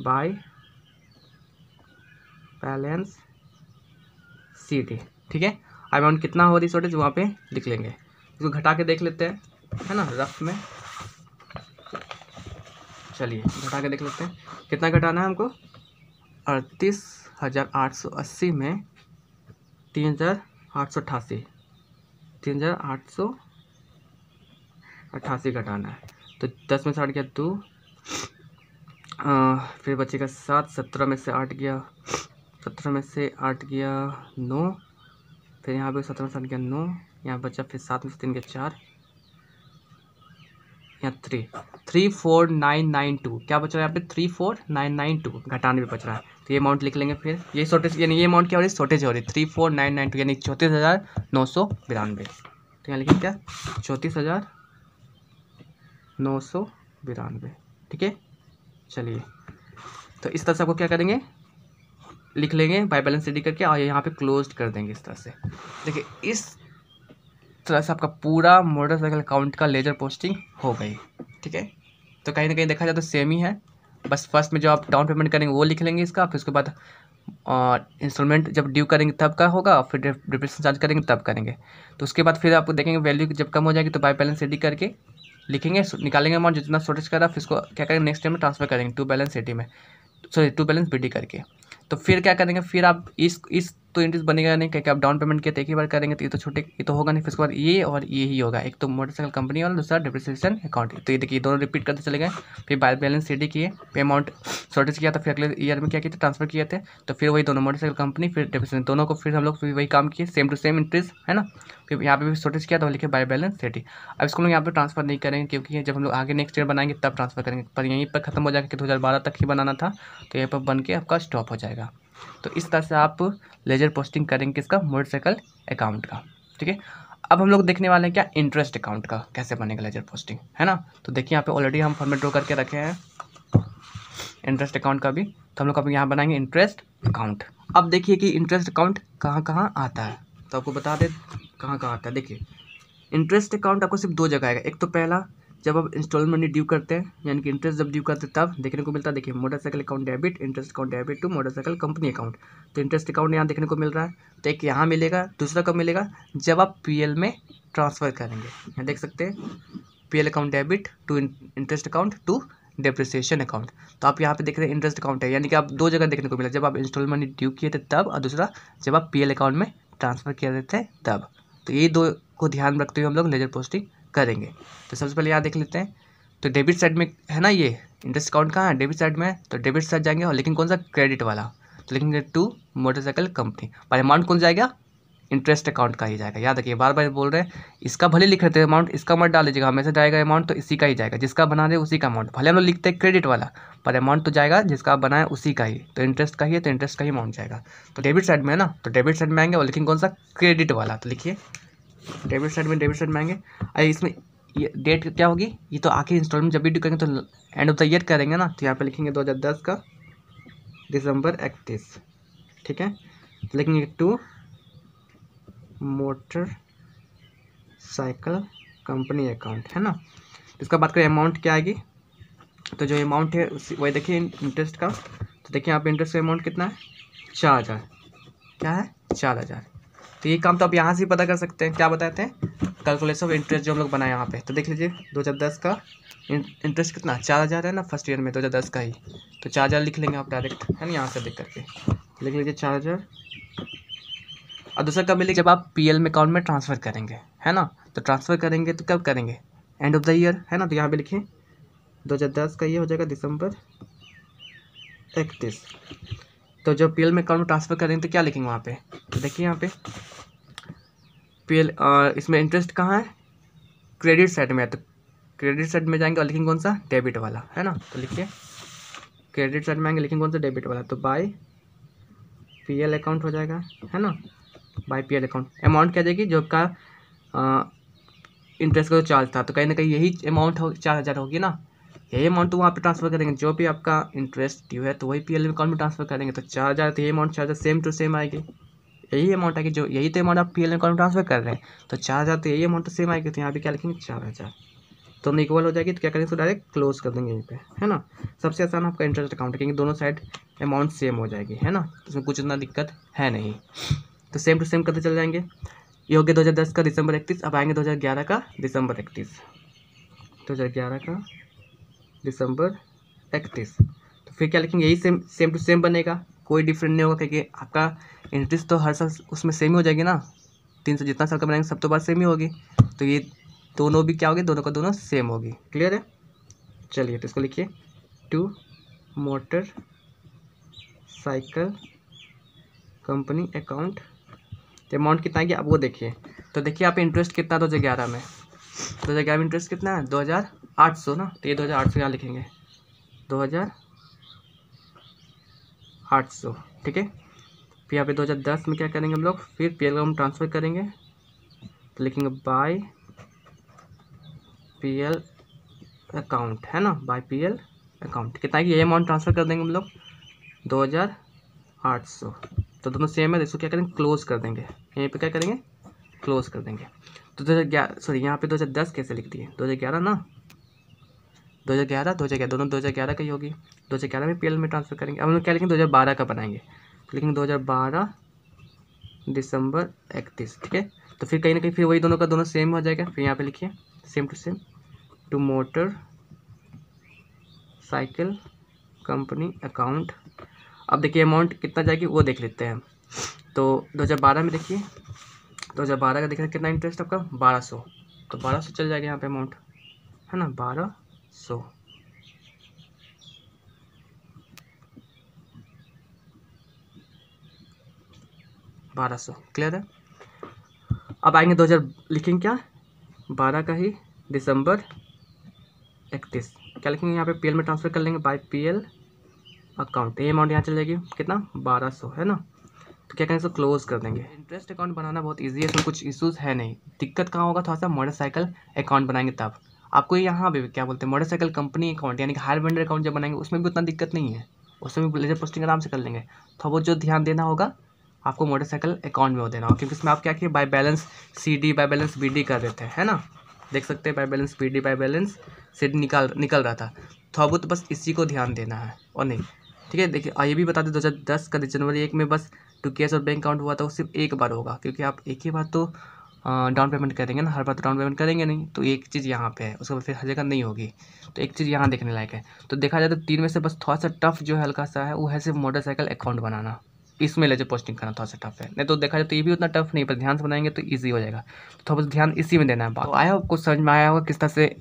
बाय बैलेंस सी ठीक है अमाउंट कितना हो रही शॉर्टेज वहाँ पे लिख लेंगे इसको घटा के देख लेते हैं है ना रफ में चलिए घटा के देख लेते हैं कितना घटाना है हमको अड़तीस हज़ार आठ सौ अस्सी में तीन हज़ार आठ सौ अट्ठासी तीन हज़ार आठ सौ अट्ठासी घटाना है तो दस में से आठ गया दो फिर बचेगा सात सत्रह में से आठ गया सत्रह में से आठ गया नौ फिर यहाँ पे सत्रह में से आठ गया नौ यहाँ बचा फिर सात में से तीन गया चार यहाँ three three four nine nine two क्या बच रहा है यहाँ पे three four nine nine two घटाने भी बच रहा है तो ये अमाउंट लिख लेंगे फिर ये शॉर्टेज यानी ये अमाउंट क्या हो रही है शॉर्टेज हो रही है three four nine nine two यानी चौंतीस हज़ार नौ सौ बिरानवे तो यहाँ लिखें क्या चौंतीस हज़ार नौ सौ बिरानवे ठीक है चलिए तो इस तरह से आपको क्या करेंगे लिख लेंगे बाई बैलेंस रेडी करके और यहाँ पे क्लोज कर देंगे इस तरह से देखिए इस तरह से आपका पूरा मोटरसाइकिल अकाउंट का लेजर पोस्टिंग हो गई ठीक है तो कहीं ना कहीं देखा जाए तो सेम ही है बस फर्स्ट में जो आप डाउन पेमेंट करेंगे वो लिख लेंगे इसका फिर उसके बाद इंस्टॉलमेंट जब ड्यू करेंगे तब का होगा फिर डिप्रेशन चार्ज करेंगे तब करेंगे तो उसके बाद फिर आपको देखेंगे वैल्यू जब कम हो जाएगी तो बाई बैलेंस रेडी करके लिखेंगे निकालेंगे अमाउंट जितना शॉर्टेज करा फिर इसको क्या करेंगे नेक्स्ट डे में ट्रांसफर करेंगे टू बैलेंस एटी में सॉरी टू बैलेंस बी करके तो फिर क्या करेंगे फिर आप इस इस तो इंटरेस्ट बनेगा नहीं क्योंकि आप डाउन पेमेंट किया तो एक ही बार करेंगे तो ये तो छोटे ये तो होगा नहीं फिर उसके बाद ये और ये ही होगा एक तो मोटरसाइकिल कंपनी और दूसरा डिप्रिसिएशन अकाउंट तो ये देखिए दोनों रिपीट करते चले गए फिर बाय बैलेंस सीडी किए पे अमाउंट शॉर्टेज किया था तो फिर अगले ईयर में क्या किया ट्रांसफर किए थे तो फिर वही दोनों मोटरसाइकिल कंपनी फिर डिप्रिसिएशन दोनों को फिर हम लोग वही काम किए सेम टू सेम इंटरेस्ट है ना फिर यहाँ पर भी शॉर्टेज किया तो लिखे बाय बैलेंस सीडी अब इसको यहाँ पर ट्रांसफर नहीं करेंगे क्योंकि जब हम लोग आगे नेक्स्ट ईयर बनाएंगे तब ट्रांसफर करेंगे पर यहीं पर खत्म हो जाएगा कि दो तक ही बनाना था तो यहाँ पर बन के आपका स्टॉप हो जाएगा तो इस तरह से आप लेजर पोस्टिंग करेंगे इसका मोटरसाइकिल अकाउंट का ठीक है अब हम लोग देखने वाले हैं क्या इंटरेस्ट अकाउंट का कैसे बनेगा लेजर पोस्टिंग है ना तो देखिए यहाँ पे ऑलरेडी हम फॉर्मेट ड्रो करके रखे हैं इंटरेस्ट अकाउंट का भी तो हम लोग अभी यहाँ बनाएंगे इंटरेस्ट अकाउंट अब देखिए कि इंटरेस्ट अकाउंट कहाँ कहाँ आता है तो आपको बता दें कहाँ कहाँ आता है देखिए इंटरेस्ट अकाउंट आपको सिर्फ दो जगह आएगा एक तो पहला जब आप इंस्टॉलमेंट मनी ड्यू करते हैं यानी कि इंटरेस्ट जब ड्यू करते हैं तब देखने को मिलता है देखिए motorcycle account debit interest account debit to motorcycle company account तो इंटरेस्ट अकाउंट यहाँ देखने को मिल रहा है तो एक यहाँ मिलेगा दूसरा कब मिलेगा जब आप पी में ट्रांसफ़र करेंगे यहाँ देख सकते हैं P account debit to interest account to depreciation account तो आप यहाँ पे देख रहे हैं इंटरेस्ट अकाउंट है यानी कि आप दो जगह देखने को मिला जब आप इंस्टॉलमेंट मनी ड्यू किए थे तब और दूसरा जब आप पीएल अकाउंट में ट्रांसफ़र किए थे तब तो ये दो को ध्यान रखते हुए हम लोग लेजर पोस्टिंग करेंगे तो सबसे पहले यहाँ देख लेते हैं तो डेबिट साइड में है ना ये इंटरेस्ट अकाउंट कहाँ है डेबिट साइड में तो डेबिट साइड जाएंगे और लेकिन कौन सा क्रेडिट वाला तो लिखेंगे टू मोटरसाइकिल कंपनी पर अमाउंट कौन जाएगा इंटरेस्ट अकाउंट का ही जाएगा याद रखिए बार बार बोल रहे हैं इसका भले लिख रहे थे अमाउंट इसका अमाउंट डाल दीजिएगा हमेशा जाएगा अमाउंट तो इसी का ही जाएगा जिसका बना रहे उसी का अमाउंट भले हम लोग लिखते हैं क्रेडिट वाला पर अमाउंट तो जाएगा जिसका बनाए उसी का ही तो इंटरेस्ट का ही है तो इंटरेस्ट का ही अमाउंट जाएगा तो डेबिट साइड में है ना तो डेबिट साइड में आएंगे और लेकिन कौन सा क्रेडिट वाला तो लिखिए डेबिट साइड में डेबिट साइड में आएंगे अरे इसमें ये डेट क्या होगी ये तो आखिर इंस्टॉलमेंट जब भी डू करेंगे तो एंड ऑफ द ईयर करेंगे ना तो यहाँ पे लिखेंगे 2010 का दिसंबर इकतीस ठीक है लिखेंगे to motor cycle company account है ना तो इसका बात करें अमाउंट क्या आएगी तो जो अमाउंट है उसी वही देखिए इंटरेस्ट का तो देखिए यहाँ पे इंटरेस्ट का अमाउंट कितना है चार हज़ार क्या है चार हज़ार तो ये काम तो आप यहाँ से पता कर सकते हैं क्या बताते हैं कैलकुलेशन ऑफ इंटरेस्ट जो हम लोग बनाए यहाँ पे तो देख लीजिए 2010 का इंटरेस्ट कितना चार हज़ार है ना फर्स्ट ईयर में 2010 का ही तो चार हज़ार लिख लेंगे आप डायरेक्ट है ना यहाँ से देख करके लिख लीजिए चार हज़ार और दूसरा कब मिलेगा जब आप पी एल में अकाउंट में ट्रांसफ़र करेंगे है ना तो ट्रांसफ़र करेंगे तो कब करेंगे एंड ऑफ द ईयर है ना तो यहाँ पर लिखें दो हज़ार दस का ये हो जाएगा दिसंबर इकतीस तो जब पी में अकाउंट में ट्रांसफ़र करेंगे तो क्या लिखेंगे वहाँ पे तो देखिए यहाँ पे पी इसमें इंटरेस्ट कहाँ है क्रेडिट साइड में है तो क्रेडिट साइड में जाएंगे और लिखेंगे कौन सा डेबिट वाला है ना तो लिखिए क्रेडिट साइड में आएंगे लिखेंगे कौन सा डेबिट वाला तो बाई पी अकाउंट हो जाएगा है ना बाई पी अकाउंट अमाउंट क्या जाएगी जो का इंटरेस्ट का जो चार्ज था तो कहीं ना कहीं यही अमाउंट हो चार हज़ार होगी ना यही अमाउंट वहाँ पे ट्रांसफर करेंगे जो भी आपका इंटरेस्ट ड्यू है तो वही पी एल अकाउंट में ट्रांसफर करेंगे तो चार हज़ार तो यही अमाउंट चार हज़ार सेम टू सेम आएगी यही अमाउंट आएगी जो यही तो अमाउंट आप पी एल अकाउंट में ट्रांसफर कर रहे हैं तो चार हज़ार तो यही अमाउंट सेम तो आएगी तो यहाँ पर क्या लिखेंगे चार हज़ार तो निकवल इक्वल हो जाएगी तो क्या करेंगे तो डायरेक्ट क्लोज कर देंगे यहीं पर है ना सबसे आसान आपका इंटरेस्ट अकाउंट क्योंकि दोनों साइड अमाउंट सेम हो जाएगी है ना तो इसमें कुछ इतना दिक्कत है नहीं तो सेम टू सेम करते चल जाएंगे ये हो गया दो हज़ार दस का दिसंबर इकतीस अब आएंगे दो हज़ार ग्यारह का दिसंबर इकतीस दो हज़ार ग्यारह का दिसंबर इकतीस तो फिर क्या लिखेंगे यही सेम सेम टू सेम बनेगा कोई डिफरेंट नहीं होगा क्योंकि आपका इंट्रेस्ट तो हर साल उसमें सेम ही हो जाएगी ना तीन सौ जितना साल का बनाएंगे सब तो बात सेम ही होगी तो ये दोनों भी क्या होगी दोनों का दोनों सेम होगी क्लियर है चलिए तो इसको लिखिए to motor cycle company account तो अमाउंट कितना है आप वो देखिए तो देखिए आप इंटरेस्ट कितना दो हज़ार ग्यारह में दो हज़ार ग्यारह में इंटरेस्ट कितना है दो हज़ार आठ सौ ना तो ये दो हज़ार आठ सौ यहाँ लिखेंगे दो हज़ार आठ सौ ठीक है फिर यहाँ पे दो हज़ार दस में क्या करेंगे हम लोग फिर पी एल को हम ट्रांसफ़र करेंगे तो लिखेंगे बाय पी एल अकाउंट है ना बाय पी एल अकाउंट कितना है कि ये अमाउंट ट्रांसफ़र कर देंगे हम लोग दो हज़ार आठ सौ तो दोनों सेम है तो इसको क्या करेंगे क्लोज़ कर देंगे यहीं पे क्या करेंगे क्लोज़ कर देंगे तो दो हज़ार ग्यारह सॉरी यहाँ पे दो हज़ार दस कैसे लिख दिए दो हज़ार ग्यारह ना दो हज़ार ग्यारह दो हज़ार ग्यारह दोनों दो हज़ार ग्यारह का ही होगी दो हज़ार ग्यारह में पी में ट्रांसफ़र करेंगे अब हम लोग क्या लिखेंगे दो हज़ार बारह का बनाएंगे तो लिखेंगे दो हज़ार बारह दिसंबर इकतीस ठीक है तो फिर कहीं ना कहीं फिर वही दोनों का दोनों सेम हो जाएगा फिर यहाँ पे लिखिए same to same to motor cycle company account अब देखिए अमाउंट कितना जाएगी वो देख लेते हैं तो बारह में देखिए बारह का देखिए कितना इंटरेस्ट आपका सौ तो सौ चल जाएगा यहाँ पे अमाउंट है ना बारह so बारह सौ क्लियर है अब आएंगे दो हज़ार लिखेंगे क्या बारह का ही दिसंबर इकतीस क्या लिखेंगे यहाँ पे पीएल में ट्रांसफ़र कर लेंगे बाय पीएल अकाउंट ये अमाउंट यहाँ जाएगी कितना बारह सौ है ना तो क्या कहेंगे क्लोज कर देंगे इंटरेस्ट अकाउंट बनाना बहुत इजी है इसमें कुछ इश्यूज है नहीं दिक्कत कहाँ होगा थोड़ा सा मोटरसाइकिल अकाउंट बनाएंगे तब आपको यहाँ पे क्या बोलते हैं मोटरसाइकिल कंपनी अकाउंट यानी कि हायर वेंडर अकाउंट जब बनाएंगे उसमें भी उतना दिक्कत नहीं है उसमें भी लेजर पोस्टिंग आराम से कर लेंगे तो वो जो ध्यान देना होगा आपको मोटरसाइकिल अकाउंट में हो देना होगा क्योंकि उसमें आप क्या किए by balance C D by balance B D कर देते हैं है ना देख सकते हैं by balance P D by balance C D निकाल निकल रहा था तो अब तो बस इसी को ध्यान देना है और नहीं ठीक है देखिए ये भी बता दें दो हज़ार दस का जनवरी एक में बस टू कैश और बैंक अकाउंट हुआ था वो सिर्फ एक बार होगा क्योंकि आप एक ही बार तो डाउन पेमेंट करेंगे ना हर बार तो डाउन पेमेंट करेंगे नहीं तो एक चीज़ यहाँ पे है उसके बाद फिर हर जगह नहीं होगी तो एक चीज़ यहाँ देखने लायक है तो देखा जाए तो तीन में से बस थोड़ा सा टफ जो है हल्का सा है वो है सिर्फ मोटरसाइकिल अकाउंट बनाना इसमें ले जाए पोस्टिंग करना थोड़ा सा टफ है नहीं तो देखा जाए तो ये भी उतना टफ नहीं पर ध्यान से बनाएंगे तो ईजी हो जाएगा तो थोड़ा बहुत ध्यान इसी में देना है बात तो आया आपको समझ में आया होगा किस तरह से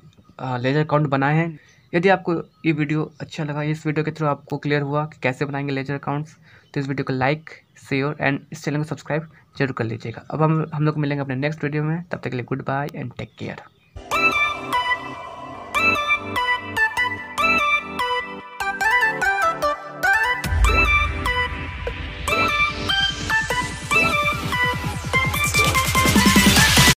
लेजर अकाउंट बनाए हैं यदि आपको ये वीडियो अच्छा लगा इस वीडियो के थ्रू आपको क्लियर हुआ कि कैसे बनाएंगे लेजर अकाउंट्स तो इस वीडियो को लाइक शेयर एंड इस चैनल को सब्सक्राइब जरूर कर लीजिएगा अब हम हम लोग मिलेंगे अपने नेक्स्ट वीडियो में तब तक के लिए good bye and take care